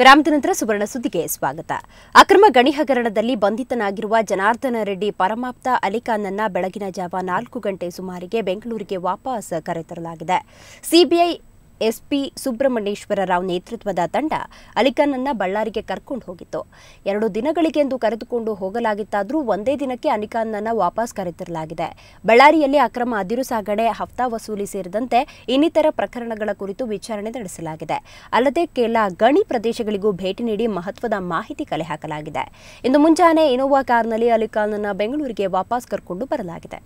ವಿರಾಮದ ನಂತರ ಸುವರ್ಣ ಸುದ್ದಿಗೆ ಸ್ವಾಗತ ಅಕ್ರಮ ಗಣಿ ಹಗರಣದಲ್ಲಿ ಬಂಧಿತನಾಗಿರುವ ಜನಾರ್ದನ ರೆಡ್ಡಿ ಪರಮಾಪ್ತ ಅಲಿಖಾನ್ನ ಬೆಳಗಿನ ಜಾವ ನಾಲ್ಕು ಗಂಟೆ ಸುಮಾರಿಗೆ ಬೆಂಗಳೂರಿಗೆ ವಾಪಸ್ ಕರೆತರಲಾಗಿದೆ ಸಿಬಿಐ ಎಸ್ಪಿ ಸುಬ್ರಹ್ಮಣ್ಯೇಶ್ವರ ರಾವ್ ನೇತೃತ್ವದ ತಂಡ ಅಲಿಖಾನನ್ನ ಬಳ್ಳಾರಿಗೆ ಕರ್ಕೊಂಡು ಹೋಗಿತ್ತು ಎರಡು ದಿನಗಳಿಗೆಂದು ಕರೆದುಕೊಂಡು ಹೋಗಲಾಗಿತ್ತಾದರೂ ಒಂದೇ ದಿನಕ್ಕೆ ಅಲಿಖಾನ್ನನ್ನು ವಾಪಸ್ ಕರೆತರಲಾಗಿದೆ ಬಳ್ಳಾರಿಯಲ್ಲಿ ಅಕ್ರಮ ಅದಿರು ಸಾಗಣೆ ಹಫ್ತಾ ವಸೂಲಿ ಸೇರಿದಂತೆ ಇನ್ನಿತರ ಪ್ರಕರಣಗಳ ಕುರಿತು ವಿಚಾರಣೆ ನಡೆಸಲಾಗಿದೆ ಅಲ್ಲದೆ ಕೆಲ ಗಣಿ ಪ್ರದೇಶಗಳಿಗೂ ಭೇಟಿ ನೀಡಿ ಮಹತ್ವದ ಮಾಹಿತಿ ಕಲೆ ಹಾಕಲಾಗಿದೆ ಇಂದು ಮುಂಜಾನೆ ಇನೋವಾ ಕಾರ್ನಲ್ಲಿ ಅಲಿಖಾನ್ನನ್ನು ಬೆಂಗಳೂರಿಗೆ ವಾಪಸ್ ಕರ್ಕೊಂಡು ಬರಲಾಗಿದೆ